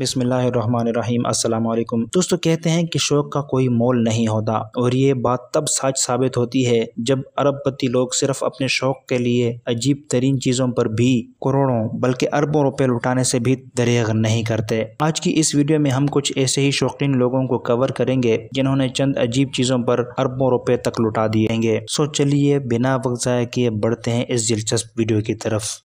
बिसमीम अल्लाम दोस्तों कहते हैं कि शौक का कोई मोल नहीं होता और ये बात तब सच साबित होती है जब अरबपति लोग सिर्फ अपने शौक के लिए अजीब तरीन चीज़ों पर भी करोड़ों बल्कि अरबों रुपए लुटाने से भी दरेग नहीं करते आज की इस वीडियो में हम कुछ ऐसे ही शौकीन लोगों को कवर करेंगे जिन्होंने चंद अजीब चीज़ों पर अरबों रुपए तक लुटा दिए सो चलिए बिना वक्त ज़ाया किए बढ़ते हैं इस दिलचस्प वीडियो की तरफ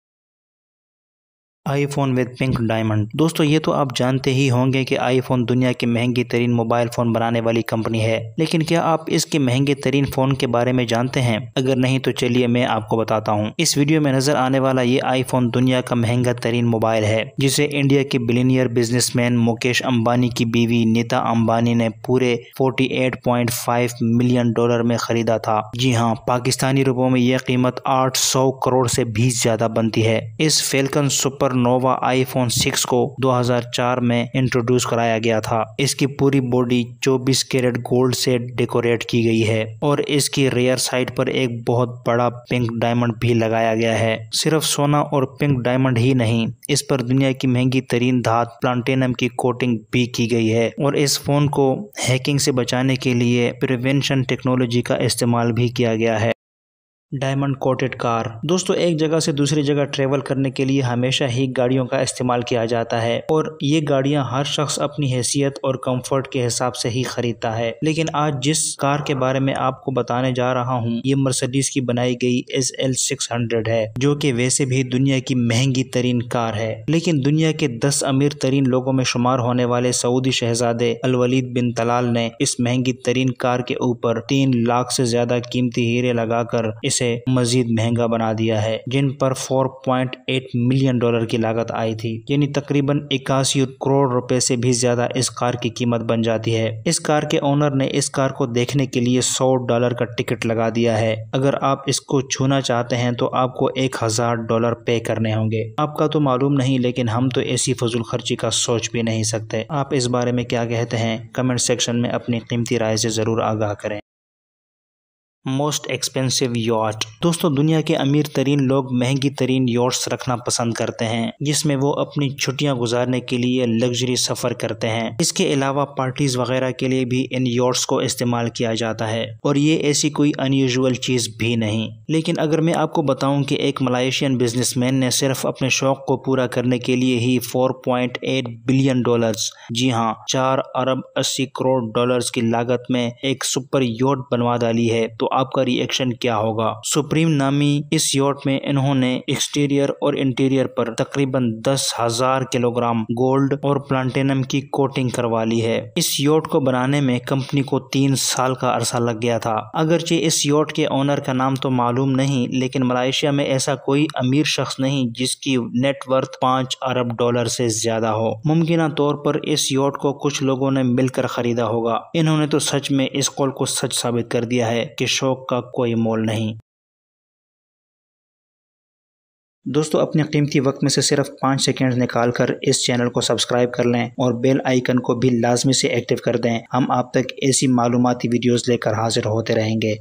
आईफोन विद पिंक डायमंड दोस्तों ये तो आप जानते ही होंगे कि आईफोन दुनिया की महंगी तरीन मोबाइल फोन बनाने वाली कंपनी है लेकिन क्या आप इसके महंगे तरीन फोन के बारे में जानते हैं अगर नहीं तो चलिए मैं आपको बताता हूँ इस वीडियो में नजर आने वाला ये आईफोन दुनिया का महंगा तरीन मोबाइल है जिसे इंडिया के बिलीनियर मैन मुकेश अम्बानी की बीवी नीता अम्बानी ने पूरे फाइव मिलियन डॉलर में खरीदा था जी हाँ पाकिस्तानी रूपों में यह कीमत सौ करोड़ से भी ज्यादा बनती है इस फेलकन सुपर नोवा आईफोन 6 को 2004 में इंट्रोड्यूस कराया गया था इसकी पूरी बॉडी 24 कैरेट गोल्ड से डेकोरेट की गई है और इसकी रेयर साइड पर एक बहुत बड़ा पिंक डायमंड भी लगाया गया है सिर्फ सोना और पिंक डायमंड ही नहीं इस पर दुनिया की महंगी तरीन धात प्लांटेनम की कोटिंग भी की गई है और इस फोन को हैकिंग से बचाने के लिए प्रिवेंशन टेक्नोलॉजी का इस्तेमाल भी किया गया है डायमंड कोटेड कार दोस्तों एक जगह से दूसरी जगह ट्रेवल करने के लिए हमेशा ही गाड़ियों का इस्तेमाल किया जाता है और ये गाड़ियां हर शख्स अपनी हैसियत और कंफर्ट के हिसाब से ही खरीदता है लेकिन आज जिस कार के बारे में आपको बताने जा रहा हूं ये मर्सिडीज की बनाई गई एस एल सिक्स हंड्रेड है जो की वैसे भी दुनिया की महंगी तरीन कार है लेकिन दुनिया के दस अमीर तरीन लोगों में शुमार होने वाले सऊदी शहजादे अलवलीद बिन तलाल ने इस महंगी तरीन कार के ऊपर तीन लाख से ज्यादा कीमती हीरे लगाकर इस इसे मजीद महंगा बना दिया है जिन पर 4.8 मिलियन डॉलर की लागत आई थी यानी तकरीबन इक्यासी करोड़ रुपए से भी ज्यादा इस कार की कीमत बन जाती है इस कार के ओनर ने इस कार को देखने के लिए 100 डॉलर का टिकट लगा दिया है अगर आप इसको छूना चाहते हैं तो आपको एक हजार डॉलर पे करने होंगे आपका तो मालूम नहीं लेकिन हम तो ऐसी फजूल खर्ची का सोच भी नहीं सकते आप इस बारे में क्या कहते हैं कमेंट सेक्शन में अपनी कीमती राय से जरूर आगाह करें मोस्ट एक्सपेंसिव यॉट दोस्तों दुनिया के अमीर तरीन लोग महंगी तरीन यॉट्स रखना पसंद करते हैं जिसमें वो अपनी छुट्टियां गुजारने के लिए लग्जरी सफ़र करते हैं इसके अलावा पार्टीज वगैरह के लिए भी इन यॉट्स को इस्तेमाल किया जाता है और ये ऐसी कोई अनयूजल चीज़ भी नहीं लेकिन अगर मैं आपको बताऊँ की एक मलाइशियन बिजनेस ने सिर्फ अपने शौक को पूरा करने के लिए ही four point eight billion dollar जी हाँ चार अरब अस्सी करोड़ डॉलर की लागत में एक सुपर योट बनवा डाली है तो आपका रिएक्शन क्या होगा सुप्रीम नामी इस योट में इन्होंने एक्सटीरियर और इंटीरियर पर तकरीबन दस हजार किलोग्राम गोल्ड और प्लांटेनम की कोटिंग करवा ली है इस योट को बनाने में कंपनी को तीन साल का अरसा लग गया था अगरचे इस योट के ओनर का नाम तो मालूम नहीं लेकिन मलाइशिया में ऐसा कोई अमीर शख्स नहीं जिसकी नेटवर्थ पाँच अरब डॉलर से ज्यादा हो मुमकिन तौर पर इस योट को कुछ लोगों ने मिलकर खरीदा होगा इन्होंने तो सच में इस कॉल को सच साबित कर दिया है की शौक़ का कोई मोल नहीं दोस्तों अपने कीमती वक्त में से सिर्फ पाँच सेकेंड निकाल कर इस चैनल को सब्सक्राइब कर लें और बेल आइकन को भी लाजमी से एक्टिव कर दें हम आप तक ऐसी मालूमती वीडियोस लेकर हाजिर होते रहेंगे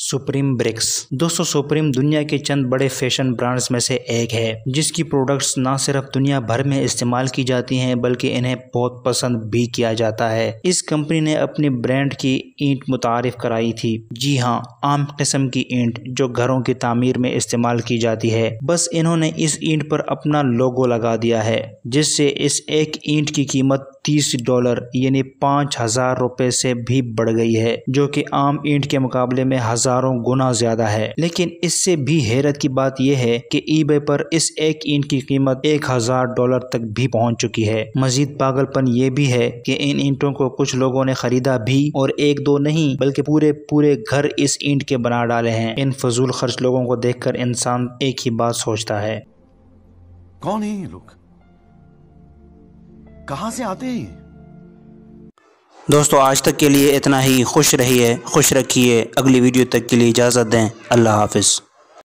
सुप्रीम ब्रिक्स दोस्तों सुप्रीम दुनिया के चंद बड़े फैशन ब्रांड्स में से एक है जिसकी प्रोडक्ट्स ना सिर्फ दुनिया भर में इस्तेमाल की जाती हैं बल्कि इन्हें बहुत पसंद भी किया जाता है इस कंपनी ने अपने ब्रांड की ईंट मुतारफ कराई थी जी हाँ आम किस्म की ईंट जो घरों की तामीर में इस्तेमाल की जाती है बस इन्होंने इस ईंट पर अपना लोगो लगा दिया है जिससे इस एक ईंट की कीमत तीस डॉलर यानी पाँच हजार रुपए से भी बढ़ गई है जो कि आम ईंट के मुकाबले में हजारों गुना ज्यादा है लेकिन इससे भी हैरत की बात यह है कि ईबे पर इस एक ईंट की कीमत एक हजार डॉलर तक भी पहुंच चुकी है मजीद पागलपन ये भी है कि इन ईंटों को कुछ लोगों ने खरीदा भी और एक दो नहीं बल्कि पूरे पूरे घर इस ईंट के बना डाले हैं इन फजूल खर्च लोगों को देखकर इंसान एक ही बात सोचता है कौन है ये लोग कहाँ से आते हैं दोस्तों आज तक के लिए इतना ही खुश रहिए खुश रखिए अगली वीडियो तक के लिए इजाज़त दें अल्लाह हाफिज़